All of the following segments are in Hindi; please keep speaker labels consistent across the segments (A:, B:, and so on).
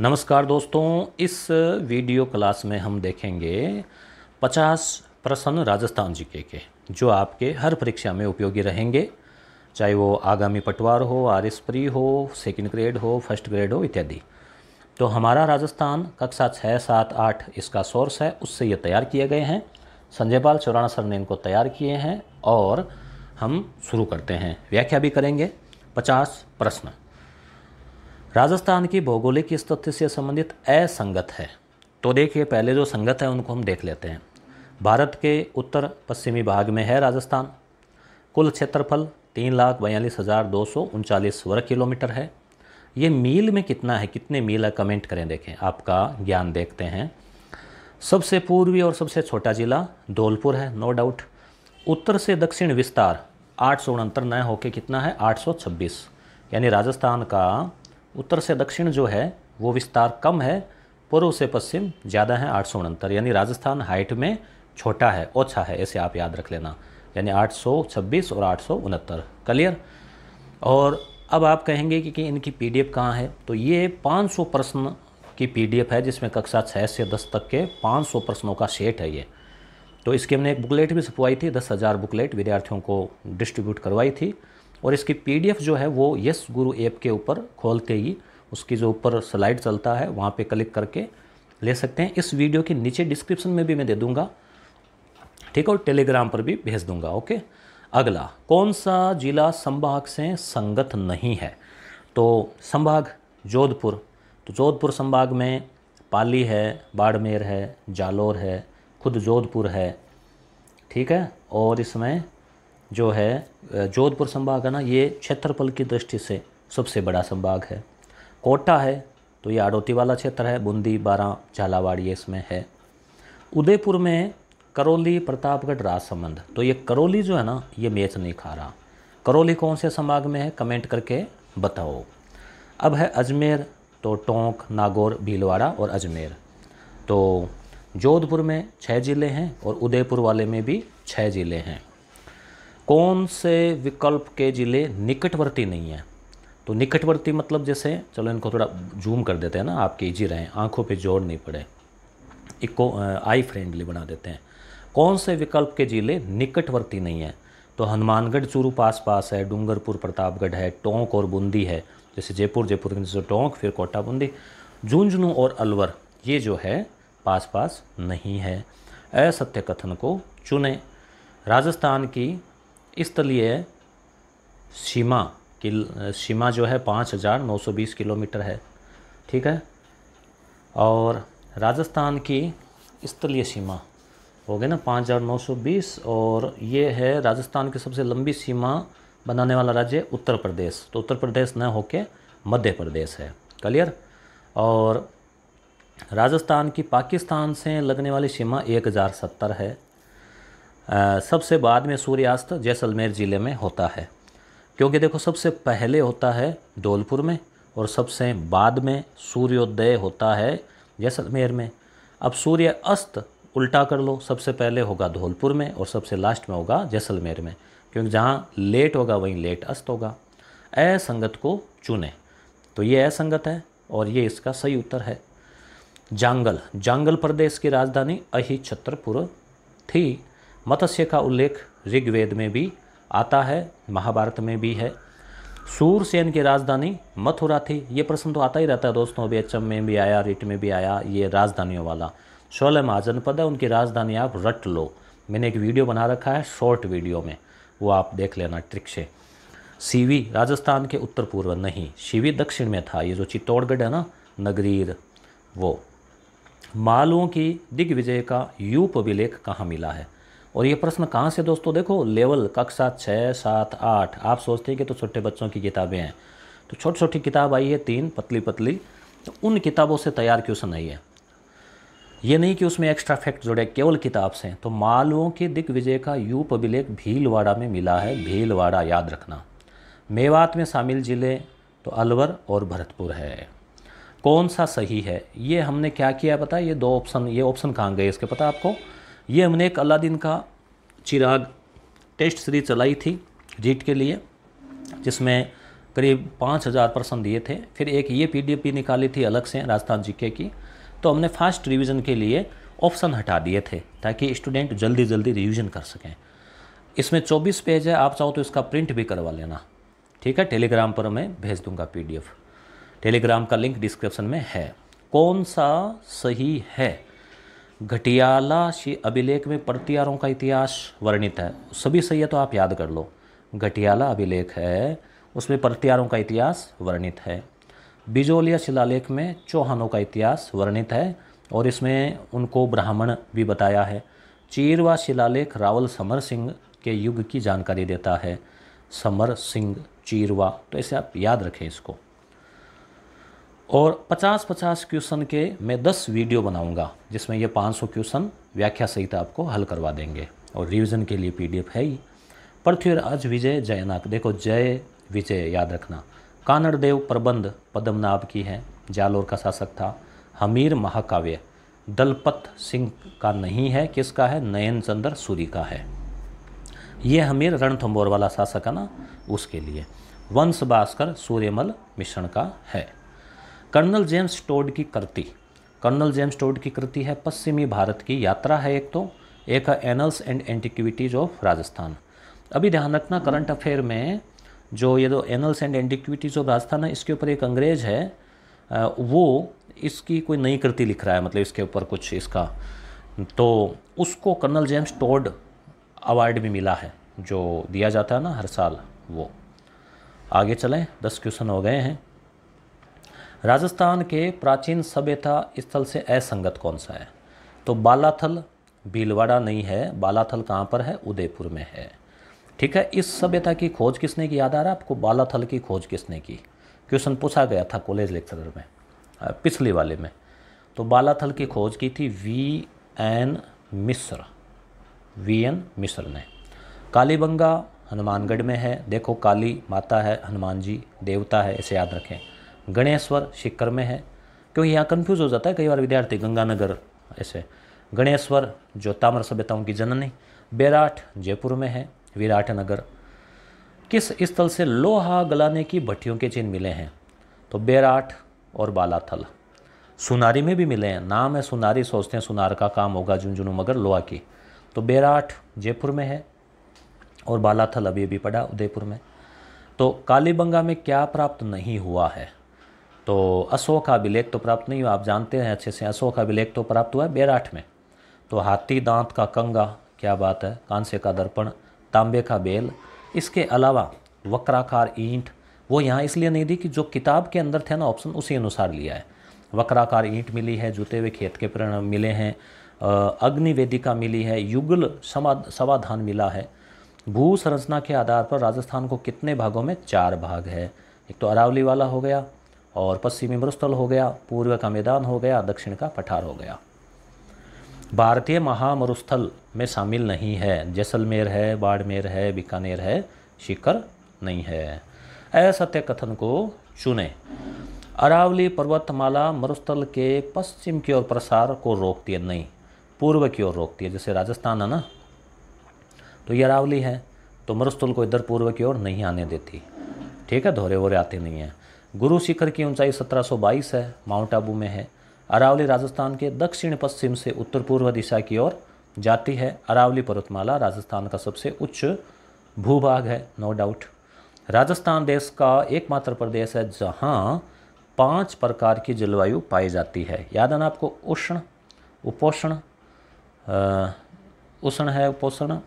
A: नमस्कार दोस्तों इस वीडियो क्लास में हम देखेंगे 50 प्रश्न राजस्थान जीके के जो आपके हर परीक्षा में उपयोगी रहेंगे चाहे वो आगामी पटवार हो आर एस प्री हो सेकंड ग्रेड हो फर्स्ट ग्रेड हो इत्यादि तो हमारा राजस्थान कक्षा छः सात आठ इसका सोर्स है उससे ये तैयार किए गए हैं संजय पाल चौराणा सर ने इनको तैयार किए हैं और हम शुरू करते हैं व्याख्या भी करेंगे पचास प्रश्न राजस्थान की भौगोलिक स्थिति से संबंधित असंगत है तो देखिए पहले जो संगत है उनको हम देख लेते हैं भारत के उत्तर पश्चिमी भाग में है राजस्थान कुल क्षेत्रफल तीन लाख बयालीस हज़ार दो सौ उनचालीस वर्ग किलोमीटर है ये मील में कितना है कितने मील है कमेंट करें देखें आपका ज्ञान देखते हैं सबसे पूर्वी और सबसे छोटा जिला धौलपुर है नो डाउट उत्तर से दक्षिण विस्तार आठ सौ उनहत्तर नए होके कितना है छब्बीस यानी राजस्थान का उत्तर से दक्षिण जो है वो विस्तार कम है पूर्व से पश्चिम ज़्यादा है आठ सौ उनहत्तर यानी राजस्थान हाइट में छोटा है ओछा है ऐसे आप याद रख लेना यानी आठ और आठ क्लियर और अब आप कहेंगे कि, कि इनकी पी डी कहाँ है तो ये 500 प्रश्न की पी है जिसमें कक्षा छः से दस तक के 500 प्रश्नों का सेट है ये तो इसके हमने एक बुकलेट भी छपवाई थी दस हज़ार बुकलेट विद्यार्थियों को डिस्ट्रीब्यूट करवाई थी और इसकी पीडीएफ जो है वो यस गुरु ऐप के ऊपर खोलते ही उसकी जो ऊपर स्लाइड चलता है वहाँ पे क्लिक करके ले सकते हैं इस वीडियो के नीचे डिस्क्रिप्शन में भी मैं दे दूँगा ठीक है और टेलीग्राम पर भी भेज दूँगा ओके अगला कौन सा जिला संभाग से संगत नहीं है तो संभाग जोधपुर तो जोधपुर संभाग में पाली है बाड़मेर है जालोर है खुद जोधपुर है ठीक है और इसमें जो है जोधपुर संभाग है ना ये क्षेत्रफल की दृष्टि से सबसे बड़ा संभाग है कोटा है तो ये आड़ोती वाला क्षेत्र है बूंदी बारह झालावाड़ ये इसमें है उदयपुर में करौली प्रतापगढ़ राजसमंद तो ये करौली जो है ना ये मैच नहीं खा रहा करौली कौन से संभाग में है कमेंट करके बताओ अब है अजमेर तो टोंक नागौर भीलवाड़ा और अजमेर तो जोधपुर में छः ज़िले हैं और उदयपुर वाले में भी छः ज़िले हैं कौन से विकल्प के ज़िले निकटवर्ती नहीं हैं तो निकटवर्ती मतलब जैसे चलो इनको थोड़ा जूम कर देते हैं ना आपके इजी रहें आंखों पे जोर नहीं पड़े इको आई फ्रेंडली बना देते हैं कौन से विकल्प के ज़िले निकटवर्ती नहीं हैं तो हनुमानगढ़ चूरू पास पास है डूंगरपुर प्रतापगढ़ है टोंक और बूंदी है जैसे जयपुर जयपुर के नीचे टोंक फिर कोटा बूंदी झुंझुनू और अलवर ये जो है पास पास नहीं है असत्य कथन को चुने राजस्थान की स्थलीय सीमा की सीमा जो है पाँच हज़ार नौ सौ बीस किलोमीटर है ठीक है और राजस्थान की स्थलीय सीमा हो गई ना पाँच हज़ार नौ सौ बीस और ये है राजस्थान की सबसे लंबी सीमा बनाने वाला राज्य उत्तर प्रदेश तो उत्तर प्रदेश न होके मध्य प्रदेश है क्लियर और राजस्थान की पाकिस्तान से लगने वाली सीमा एक हज़ार सत्तर है सबसे बाद में सूर्यास्त जैसलमेर ज़िले में होता है क्योंकि देखो सबसे पहले होता है धौलपुर में और सबसे बाद में सूर्योदय होता है जैसलमेर में अब सूर्य अस्त उल्टा कर लो सबसे पहले होगा धौलपुर में और सबसे लास्ट में होगा जैसलमेर में क्योंकि जहाँ लेट होगा वहीं लेट अस्त होगा असंगत को चुने तो ये असंगत है और ये इसका सही उत्तर है जांगल जांगल प्रदेश की राजधानी अहिछत्रपुर थी मत्स्य का उल्लेख ऋग्वेद में भी आता है महाभारत में भी है सूरसेन की राजधानी मथुरा थी ये प्रश्न तो आता ही रहता है दोस्तों अभी एच में भी आया रिट में भी आया ये राजधानियों वाला शोले महाजनपद है उनकी राजधानी आप रट लो मैंने एक वीडियो बना रखा है शॉर्ट वीडियो में वो आप देख लेना ट्रिक से सीवी राजस्थान के उत्तर पूर्व नहीं शिवी दक्षिण में था ये जो चित्तौड़गढ़ है ना नगरीर वो मालुओं की दिग्विजय का यूप अभिलेख कहाँ मिला है और ये प्रश्न कहाँ से दोस्तों देखो लेवल कक्षा छः सात आठ आप सोचते हैं कि तो छोटे बच्चों की किताबें हैं तो छोटी छोटी किताब आई है तीन पतली पतली तो उन किताबों से तैयार क्वेश्चन आई है ये नहीं कि उसमें एक्स्ट्रा फैक्ट जुड़े केवल किताब से तो मालवों के दिग्विजय का यूप अभिलेख भीलवाड़ा में मिला है भीलवाड़ा याद रखना मेवात में शामिल ज़िले तो अलवर और भरतपुर है कौन सा सही है ये हमने क्या किया पता ये दो ऑप्शन ये ऑप्शन कहाँ गए इसके पता आपको ये हमने एक अलादीन का चिराग टेस्ट सीरीज चलाई थी जीट के लिए जिसमें करीब पाँच हज़ार पर्सन दिए थे फिर एक ये पीडीपी निकाली थी अलग से राजस्थान जीके की तो हमने फास्ट रिवीजन के लिए ऑप्शन हटा दिए थे ताकि स्टूडेंट जल्दी जल्दी रिवीजन कर सकें इसमें 24 पेज है आप चाहो तो इसका प्रिंट भी करवा लेना ठीक है टेलीग्राम पर मैं भेज दूंगा पीडीएफ टेलीग्राम का लिंक डिस्क्रिप्शन में है कौन सा सही है घटियाला श्री अभिलेख में प्रतियारों का इतिहास वर्णित है सभी सही है तो आप याद कर लो घटियाला अभिलेख है उसमें प्रतियारों का इतिहास वर्णित है बिजोलिया शिलालेख में चौहानों का इतिहास वर्णित है और इसमें उनको ब्राह्मण भी बताया है चीरवा शिलालेख रावल समर सिंह के युग की जानकारी देता है समर सिंह चीरवा तो ऐसे आप याद रखें इसको और 50-50 क्वेश्चन के मैं 10 वीडियो बनाऊंगा जिसमें ये 500 क्वेश्चन व्याख्या सहित आपको हल करवा देंगे और रिवीजन के लिए पीडीएफ है ही आज विजय जयनाक देखो जय विजय याद रखना देव प्रबंध पद्मनाभ की है जालोर का शासक था हमीर महाकाव्य दलपत सिंह का नहीं है किसका है नयन चंद्र सूरी का है ये हमीर रणथम्बोर वाला शासक है ना उसके लिए वंश भास्कर सूर्यमल मिश्रण का है कर्नल जेम्स टोड की कृति कर्नल जेम्स टोड की कृति है पश्चिमी भारत की यात्रा है एक तो एक है annals and antiquities of Rajasthan अभी ध्यान रखना करंट अफेयर में जो ये जो annals and antiquities of Rajasthan है इसके ऊपर एक अंग्रेज है वो इसकी कोई नई कृति लिख रहा है मतलब इसके ऊपर कुछ इसका तो उसको कर्नल जेम्स टोड अवार्ड भी मिला है जो दिया जाता है ना हर साल वो आगे चलें दस क्वेश्चन हो गए हैं राजस्थान के प्राचीन सभ्यता स्थल से असंगत कौन सा है तो बालाथल भीलवाड़ा नहीं है बालाथल कहाँ पर है उदयपुर में है ठीक है इस सभ्यता की खोज किसने की याद आ रहा है आपको बालाथल की खोज किसने की क्वेश्चन पूछा गया था कॉलेज लेक्चरर में पिछले वाले में तो बालाथल की खोज की थी V N Mishra V N Mishra ने कालीबंगा हनुमानगढ़ में है देखो काली माता है हनुमान जी देवता है इसे याद रखें गणेश्वर शिखर में है क्योंकि यहाँ कन्फ्यूज़ हो जाता है कई बार विद्यार्थी गंगानगर ऐसे गणेश्वर जो ताम्र सभ्यताओं की जननी बैराठ जयपुर में है विराट नगर किस स्थल से लोहा गलाने की भट्टियों के चिन्ह मिले हैं तो बैराठ और बालाथल सुनारी में भी मिले हैं नाम है सुनारी सोचते हैं सुनार का काम होगा झुंझुनू मगर लोहा की तो बैराठ जयपुर में है और बालाथल अभी अभी पड़ा उदयपुर में तो कालीबंगा में क्या प्राप्त नहीं हुआ है तो अशोक अभिलेख तो प्राप्त नहीं हुआ आप जानते हैं अच्छे से अशोक अभिलेख तो प्राप्त हुआ है बेराठ में तो हाथी दांत का कंगा क्या बात है कांसे का दर्पण तांबे का बेल इसके अलावा वक्राकार ईंट वो यहाँ इसलिए नहीं दी कि जो किताब के अंदर थे ना ऑप्शन उसी अनुसार लिया है वक्राकार ईंट मिली है जूते हुए खेत के प्रण मिले हैं अग्निवेदिका मिली है युगल समाधान मिला है भू संरचना के आधार पर राजस्थान को कितने भागों में चार भाग है एक तो अरावली वाला हो गया और पश्चिमी मरुस्थल हो गया पूर्व का मैदान हो गया दक्षिण का पठार हो गया भारतीय महामरुस्थल में शामिल नहीं है जैसलमेर है बाड़मेर है बीकानेर है शिकर नहीं है असत्य कथन को चुने अरावली पर्वतमाला मरुस्थल के पश्चिम की ओर प्रसार को रोकती है नहीं पूर्व की ओर रोकती है जैसे राजस्थान है ना तो ये अरावली है तो मरुस्थल को इधर पूर्व की ओर नहीं आने देती ठीक है धोरे वोरे आते नहीं हैं गुरु शिखर की ऊंचाई 1722 है माउंट आबू में है अरावली राजस्थान के दक्षिण पश्चिम से उत्तर पूर्व दिशा की ओर जाती है अरावली पर्वतमाला राजस्थान का सबसे उच्च भूभाग है नो डाउट राजस्थान देश का एकमात्र प्रदेश है जहाँ पांच प्रकार की जलवायु पाई जाती है याद है ना आपको उष्ण उपोषण उष्ण है उपोषण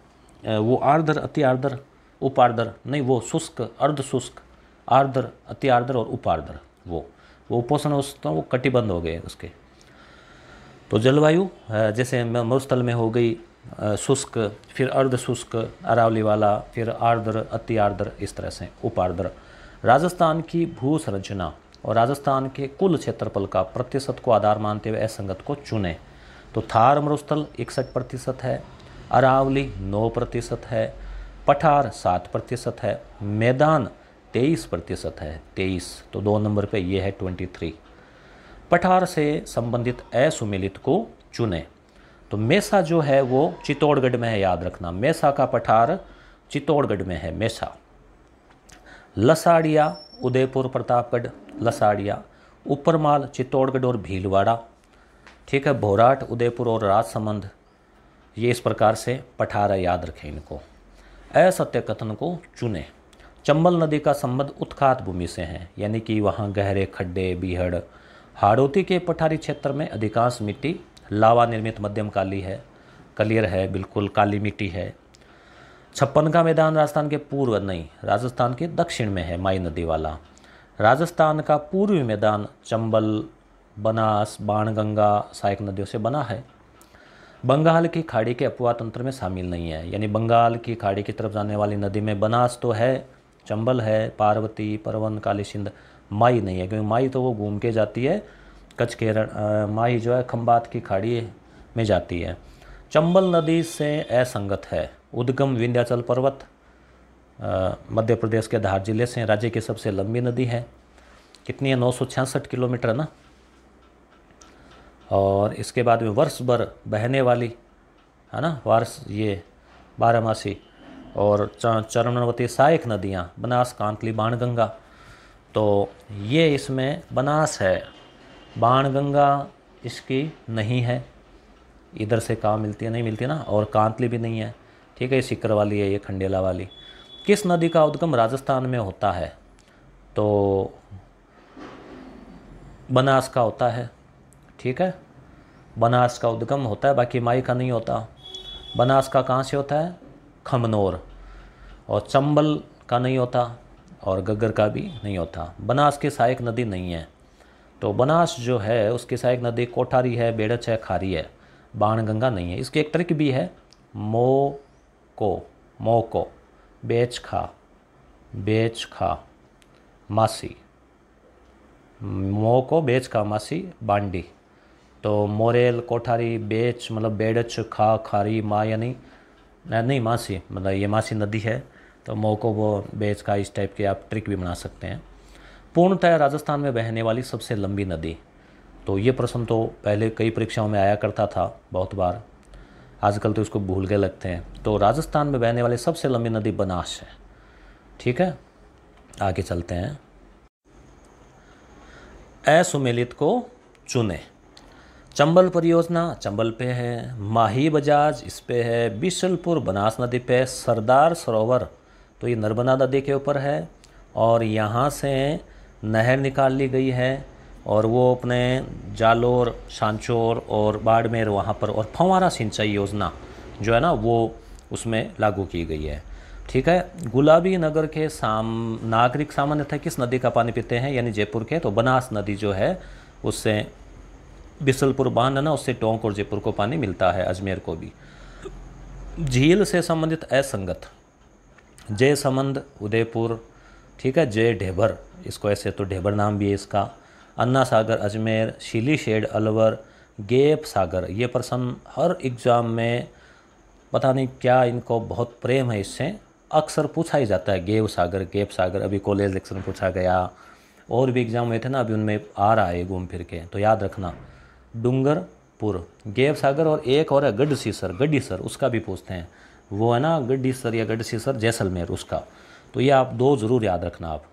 A: वो आर्द्र अति आर्द्र उपार्द्र नहीं वो शुष्क अर्ध शुष्क आर्द्र अति आर्द्र और उपार्द्र वो वो उपोषण उष्ण तो वो कटिबंध हो गए उसके तो जलवायु जैसे मरुस्थल में हो गई शुष्क फिर अर्ध शुष्क अरावली वाला फिर आर्द्र अति आर्द्र इस तरह से उपार्द्र राजस्थान की भू संरचना और राजस्थान के कुल क्षेत्रफल का प्रतिशत को आधार मानते हुए असंगत को चुने तो थार मरुस्थल इकसठ प्रतिशत है अरावली नौ प्रतिशत है पठार सात प्रतिशत है मैदान तेईस प्रतिशत है तेईस तो दो नंबर पे ये है ट्वेंटी थ्री पठार से संबंधित असुमिलित को चुनें तो मेसा जो है वो चित्तौड़गढ़ में है याद रखना मेसा का पठार चित्तौड़गढ़ में है मेसा लसाड़िया उदयपुर प्रतापगढ़ लसाड़िया ऊपरमाल चित्तौड़गढ़ और भीलवाड़ा ठीक है भोराट उदयपुर और राजसमंद ये इस प्रकार से पठार याद रखें इनको असत्य कथन को चुनें चंबल नदी का संबंध उत्खात भूमि से है यानी कि वहाँ गहरे खड्डे बीहड़ हाड़ोती के पठारी क्षेत्र में अधिकांश मिट्टी लावा निर्मित मध्यम काली है कलियर है बिल्कुल काली मिट्टी है छप्पन का मैदान राजस्थान के पूर्व नहीं राजस्थान के दक्षिण में है माई नदी वाला राजस्थान का पूर्वी मैदान चंबल बनास बाणगंगा सहायक नदियों से बना है बंगाल की खाड़ी के अपवा तंत्र में शामिल नहीं है यानी बंगाल की खाड़ी की तरफ जाने वाली नदी में बनास तो है चंबल है पार्वती परवन काली सिंध माई नहीं है क्योंकि माई तो वो घूम के जाती है कच्छ केरल माई जो है खम्बात की खाड़ी में जाती है चंबल नदी से असंगत है उद्गम विंध्याचल पर्वत मध्य प्रदेश के धार जिले से राज्य की सबसे लंबी नदी है कितनी है नौ किलोमीटर है ना और इसके बाद में वर्ष भर बहने वाली है ना वर्ष ये बारहमासी और चरणवती सहायक नदियाँ बनास कांतली बाणगंगा तो ये इसमें बनास है बाणगंगा इसकी नहीं है इधर से कहाँ मिलती है नहीं मिलती ना और कांतली भी नहीं है ठीक है ये सिकर वाली है ये खंडेला वाली किस नदी का उद्गम राजस्थान में होता है तो बनास का होता है ठीक है बनास का उद्गम होता है बाकी माई का नहीं होता बनास का कहाँ से होता है खमनोर और चंबल का नहीं होता और गग्गर का भी नहीं होता बनास की सहायक नदी नहीं है तो बनास जो है उसकी सहायक नदी कोठारी है बेड़च है खारी है बाणगंगा नहीं है इसकी एक ट्रिक भी है मो को मो को बेच खा बेच खा मासी मो को बेच खा मासी बांडी तो मोरेल कोठारी बेच मतलब बेड़च खा खारी माँ यानी नहीं मासी मतलब ये मासी नदी है तो मऊ को वो बेच का इस टाइप के आप ट्रिक भी बना सकते हैं पूर्णतः राजस्थान में बहने वाली सबसे लंबी नदी तो ये प्रश्न तो पहले कई परीक्षाओं में आया करता था बहुत बार आजकल तो इसको भूल गए लगते हैं तो राजस्थान में बहने वाली सबसे लंबी नदी बनास है ठीक है आगे चलते हैं असुमेलित को चुने चंबल परियोजना चंबल पे है माही बजाज इस पे है बिशलपुर बनास नदी पे सरदार सरोवर तो ये नर्मदा नदी के ऊपर है और यहाँ से नहर निकाल ली गई है और वो अपने जालोर शांचोर और बाड़मेर वहाँ पर और फंवारा सिंचाई योजना जो है ना वो उसमें लागू की गई है ठीक है गुलाबी नगर के साम नागरिक सामान्यतः किस नदी का पानी पीते हैं यानी जयपुर के तो बनास नदी जो है उससे बिसलपुर बांध है ना उससे टोंक और जयपुर को पानी मिलता है अजमेर को भी झील से संबंधित असंगत जय संबंध उदयपुर ठीक है जय ढेबर इसको ऐसे तो ढेबर नाम भी है इसका अन्ना सागर अजमेर शीली शेड अलवर गेप सागर ये प्रश्न हर एग्ज़ाम में पता नहीं क्या इनको बहुत प्रेम है इससे अक्सर पूछा ही जाता है गेव सागर गेप सागर अभी कॉलेज इलेक्शन पूछा गया और भी एग्ज़ाम हुए थे ना अभी उनमें आ रहा है घूम फिर के तो याद रखना डूंगरपुर गेव सागर और एक और है गढ़सीसर गड्डीसर उसका भी पूछते हैं वो है ना गड्डीसर या गढ़सीसर जैसलमेर उसका तो ये आप दो ज़रूर याद रखना आप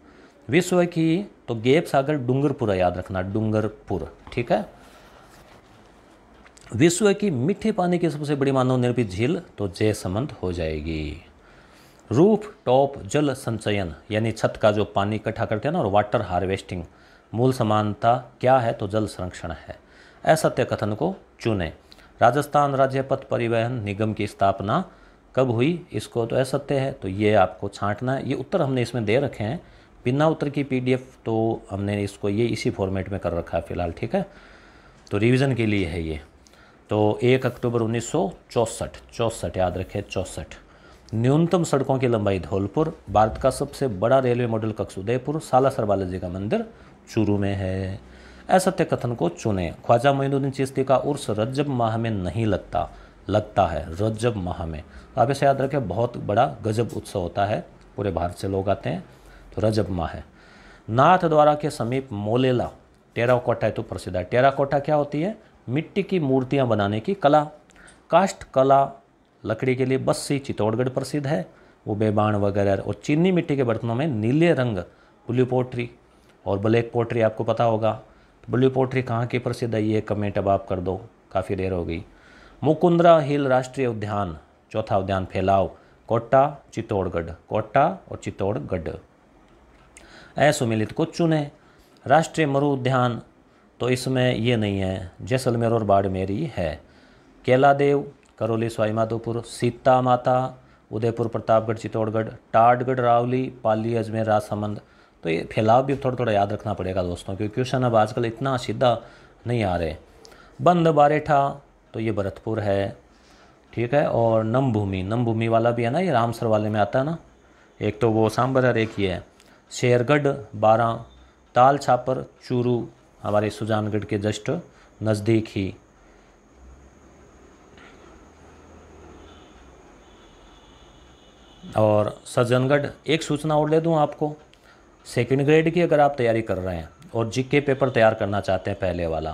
A: विश्व की तो गेब सागर डूंगरपुर याद रखना डूंगरपुर ठीक है विश्व की मीठे पानी की सबसे बड़ी मानव निर्मित झील तो जयसमंत हो जाएगी रूफ टॉप जल संचयन यानी छत का जो पानी इकट्ठा करते हैं ना और वाटर हार्वेस्टिंग मूल समानता क्या है तो जल संरक्षण है असत्य कथन को चुने राजस्थान राज्य पथ परिवहन निगम की स्थापना कब हुई इसको तो असत्य है तो ये आपको छांटना है ये उत्तर हमने इसमें दे रखे हैं बिना उत्तर की पीडीएफ तो हमने इसको ये इसी फॉर्मेट में कर रखा है फिलहाल ठीक है तो रिवीजन के लिए है ये तो एक अक्टूबर उन्नीस सौ चौंसठ चौंसठ याद रखें चौंसठ न्यूनतम सड़कों की लंबाई धौलपुर भारत का सबसे बड़ा रेलवे मॉडल कक्ष उदयपुर सालासर बालाजी का मंदिर चूरू में है असत्य कथन को चुने ख्वाजा मोइनुद्दीन चिश्ती का उर्स रज्जब माह में नहीं लगता लगता है रज्जब माह में तो आप इसे याद रखें बहुत बड़ा गजब उत्सव होता है पूरे भारत से लोग आते हैं तो रजब माह है नाथ द्वारा के समीप मोलेला टेराकोटा है तो प्रसिद्ध है टेराकोटा क्या होती है मिट्टी की मूर्तियाँ बनाने की कला काष्ठ कला लकड़ी के लिए बस्सी चित्तौड़गढ़ प्रसिद्ध है वो बेबाण वगैरह और चीनी मिट्टी के बर्तनों में नीले रंग ब्लू पोट्री और ब्लैक पोट्री आपको पता होगा बुल्ली पोट्री कहाँ की प्रसिद्ध है ये कमेंट अब आप कर दो काफ़ी देर हो गई मुकुंद्रा हिल राष्ट्रीय उद्यान चौथा उद्यान फैलाव कोटा चित्तौड़गढ़ कोटा और चित्तौड़गढ़ असुमिलित को चुने राष्ट्रीय मरु उद्यान तो इसमें ये नहीं है जैसलमेर और बाड़मेर ही है देव करौली स्वाईमाधोपुर सीता माता उदयपुर प्रतापगढ़ चित्तौड़गढ़ टाटगढ़ रावली पाली अजमेर राजसमंद तो ये फैलाव भी थोड़ा थोड़ा याद रखना पड़ेगा दोस्तों क्योंकि क्वेश्चन अब आजकल इतना सीधा नहीं आ रहे बंद बारेठा तो ये भरतपुर है ठीक है और नम भूमि नम भूमि वाला भी है ना ये रामसर वाले में आता है ना एक तो वो सांबर और एक ही है शेरगढ़ बारह ताल छापर चूरू हमारे सुजानगढ़ के जस्ट नज़दीक ही और सज्जनगढ़ एक सूचना और ले दूं आपको सेकेंड ग्रेड की अगर आप तैयारी कर रहे हैं और जीके पेपर तैयार करना चाहते हैं पहले वाला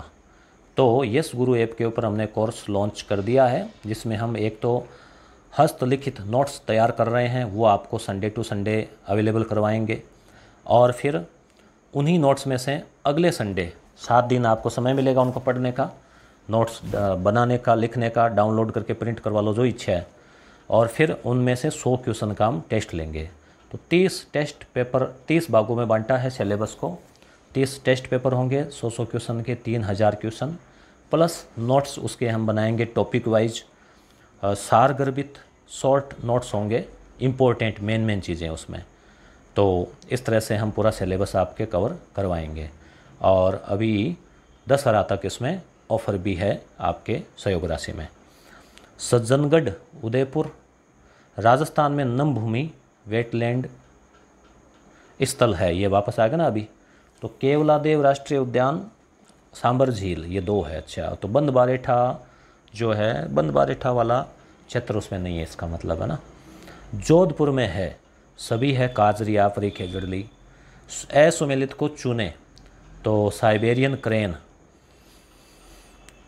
A: तो यस गुरु ऐप के ऊपर हमने कोर्स लॉन्च कर दिया है जिसमें हम एक तो हस्तलिखित नोट्स तैयार कर रहे हैं वो आपको संडे टू संडे अवेलेबल करवाएंगे और फिर उन्हीं नोट्स में से अगले संडे सात दिन आपको समय मिलेगा उनको पढ़ने का नोट्स बनाने का लिखने का डाउनलोड करके प्रिंट करवा लो जो इच्छा है और फिर उनमें से सौ क्वेश्चन का हम टेस्ट लेंगे तो तीस टेस्ट पेपर तीस भागों में बांटा है सिलेबस को तीस टेस्ट पेपर होंगे सौ सौ क्वेश्चन के तीन हज़ार क्वेश्चन प्लस नोट्स उसके हम बनाएंगे टॉपिक वाइज सार गर्भित शॉर्ट नोट्स होंगे इम्पोर्टेंट मेन मेन चीज़ें उसमें तो इस तरह से हम पूरा सिलेबस आपके कवर करवाएंगे और अभी हज़ार तक इसमें ऑफ़र भी है आपके सहयोग राशि में सज्जनगढ़ उदयपुर राजस्थान में नम भूमि वेटलैंड स्थल है ये वापस आ गया ना अभी तो केवलादेव राष्ट्रीय उद्यान सांबर झील ये दो है अच्छा तो बंद बारेठा जो है बंद बारेठा वाला क्षेत्र उसमें नहीं है इसका मतलब है ना जोधपुर में है सभी है काजरी आफरी खेगड़ली असुमिलित को चुने तो साइबेरियन क्रेन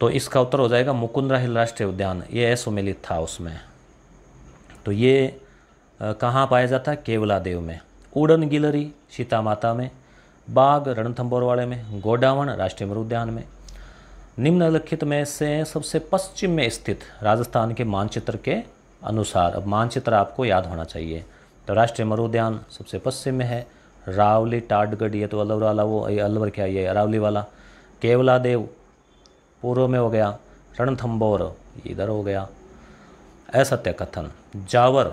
A: तो इसका उत्तर हो जाएगा मुकुंदरा हिल राष्ट्रीय उद्यान ये असुमिलित था उसमें तो ये कहाँ पाया जाता है केवलादेव में उड़न गिलरी सीता माता में बाघ वाले में गोडावन राष्ट्रीय मरुद्यान में निम्नलिखित में से सबसे पश्चिम में स्थित राजस्थान के मानचित्र के अनुसार अब मानचित्र आपको याद होना चाहिए तो राष्ट्रीय मरुद्यान सबसे पश्चिम में है रावली टाटगढ़ ये तो अलवर वाला वो ये अलवर क्या ये अरावली वाला केवला देव पूर्व में हो गया रणथंबोर इधर हो गया असत्य कथन जावर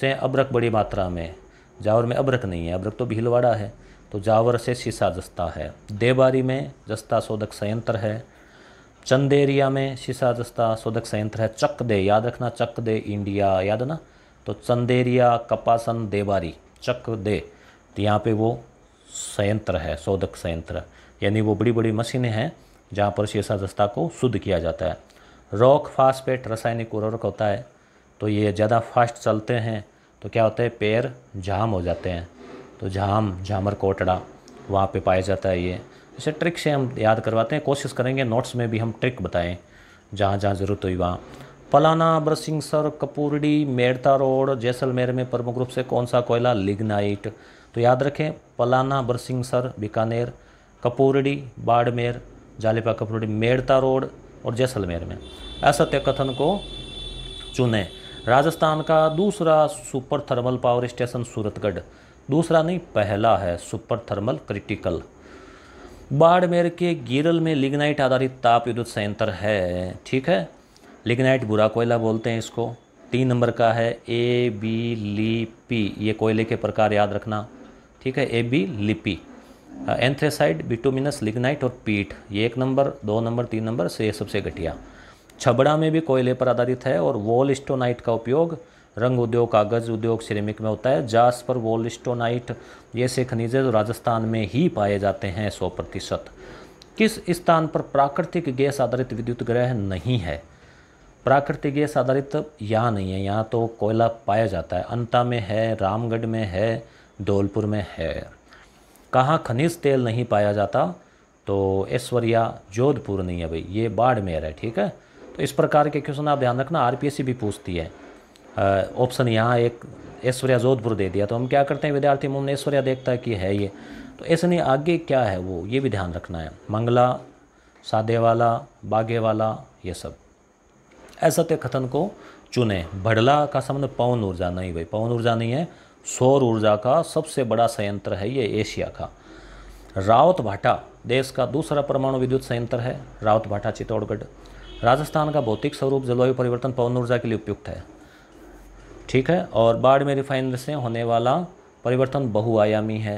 A: से अब्रक बड़ी मात्रा में जावर में अब्रक नहीं है अब्रक तो भीलवाड़ा है तो जावर से सीसा जस्ता है देबारी में जस्ता शोधक संयंत्र है चंदेरिया में सीसा जस्ता शोधक संयंत्र है चक दे याद रखना चक दे इंडिया याद ना तो चंदेरिया कपासन देबारी चक दे तो यहाँ पे वो संयंत्र है शोधक संयंत्र यानी वो बड़ी बड़ी मशीनें हैं जहाँ पर सीसा जस्ता को शुद्ध किया जाता है रॉक फास्फेट रासायनिक उर्वरक होता है तो ये ज़्यादा फास्ट चलते हैं तो क्या होता है पैर जाम हो जाते हैं तो जाम झामर कोटड़ा वहाँ पे पाया जाता है ये इसे ट्रिक से हम याद करवाते हैं कोशिश करेंगे नोट्स में भी हम ट्रिक बताएं जहाँ जहाँ ज़रूरत हुई वहाँ पलाना सर कपूरडी मेड़ता रोड जैसलमेर में प्रमुख रूप से कौन सा कोयला लिग्नाइट तो याद रखें पलाना सर बीकानेर कपूरडी बाड़मेर जालिपा कपूरडी मेड़ता रोड और जैसलमेर में असत्य कथन को चुनें राजस्थान का दूसरा super thermal power station Suratgarh दूसरा नहीं पहला है सुपर थर्मल क्रिटिकल बाड़मेर के गिरल में लिग्नाइट आधारित ताप विद्युत संयंत्र है ठीक है लिग्नाइट बुरा कोयला बोलते हैं इसको तीन नंबर का है ए बी ली पी ये कोयले के प्रकार याद रखना ठीक है ए बी लिपी एंथ्रेसाइड बिटोमिनस लिग्नाइट और पीट ये एक नंबर दो नंबर तीन नंबर से ये सबसे घटिया छबड़ा में भी कोयले पर आधारित है और वॉल स्टोनाइट का उपयोग रंग उद्योग कागज उद्योग सिरेमिक में होता है जास पर वॉल स्टोनाइट जैसे खनिज जो राजस्थान में ही पाए जाते हैं सौ प्रतिशत किस स्थान पर प्राकृतिक गैस आधारित विद्युत ग्रह नहीं है प्राकृतिक गैस आधारित यहाँ नहीं है यहाँ तो कोयला पाया जाता है अंता में है रामगढ़ में है धौलपुर में है कहाँ खनिज तेल नहीं पाया जाता तो ऐश्वर्या जोधपुर नहीं है भाई ये बाड़मेर है ठीक है तो इस प्रकार के क्वेश्चन आप ध्यान रखना आरपीएससी भी पूछती है ऑप्शन यहाँ एक ऐश्वर्या जोधपुर दे दिया तो हम क्या करते हैं विद्यार्थी मुमने ऐश्वर्या देखता है कि है ये तो ऐसे नहीं आगे क्या है वो ये भी ध्यान रखना है मंगला वाला बागे वाला ये सब असत्य कथन को चुने भड़ला का संबंध पवन ऊर्जा नहीं भाई पवन ऊर्जा नहीं है सौर ऊर्जा का सबसे बड़ा संयंत्र है ये एशिया का रावत भाटा देश का दूसरा परमाणु विद्युत संयंत्र है रावत भाटा चित्तौड़गढ़ राजस्थान का भौतिक स्वरूप जलवायु परिवर्तन पवन ऊर्जा के लिए उपयुक्त है ठीक है और बाड़मेर रिफाइनरी से होने वाला परिवर्तन बहुआयामी है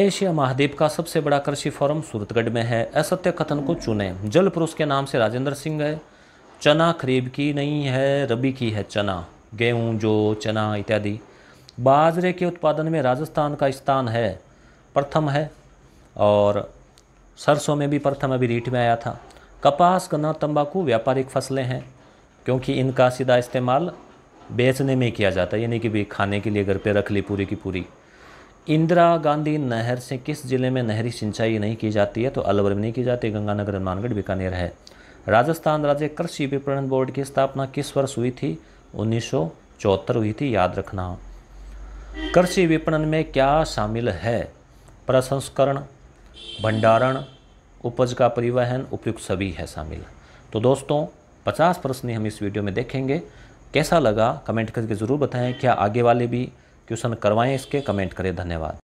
A: एशिया महाद्वीप का सबसे बड़ा कृषि फॉरम सूरतगढ़ में है असत्य कथन को चुने जल पुरुष के नाम से राजेंद्र सिंह है चना खरीब की नहीं है रबी की है चना गेहूँ जो चना इत्यादि बाजरे के उत्पादन में राजस्थान का स्थान है प्रथम है और सरसों में भी प्रथम अभी रीट में आया था कपास गन्ना तंबाकू व्यापारिक फसलें हैं क्योंकि इनका सीधा इस्तेमाल बेचने में किया जाता है यानी कि भी खाने के लिए घर पे रख ली पूरी की पूरी इंदिरा गांधी नहर से किस ज़िले में नहरी सिंचाई नहीं की जाती है तो अलवर में नहीं की जाती गंगानगर हनुमानगढ़ बीकानेर है राजस्थान राज्य कृषि विपणन बोर्ड की स्थापना किस वर्ष हुई थी उन्नीस हुई थी याद रखना कृषि विपणन में क्या शामिल है प्रसंस्करण भंडारण उपज का परिवहन उपयुक्त सभी है शामिल तो दोस्तों पचास प्रश्न हम इस वीडियो में देखेंगे कैसा लगा कमेंट करके ज़रूर बताएं क्या आगे वाले भी क्वेश्चन करवाएं इसके कमेंट करें धन्यवाद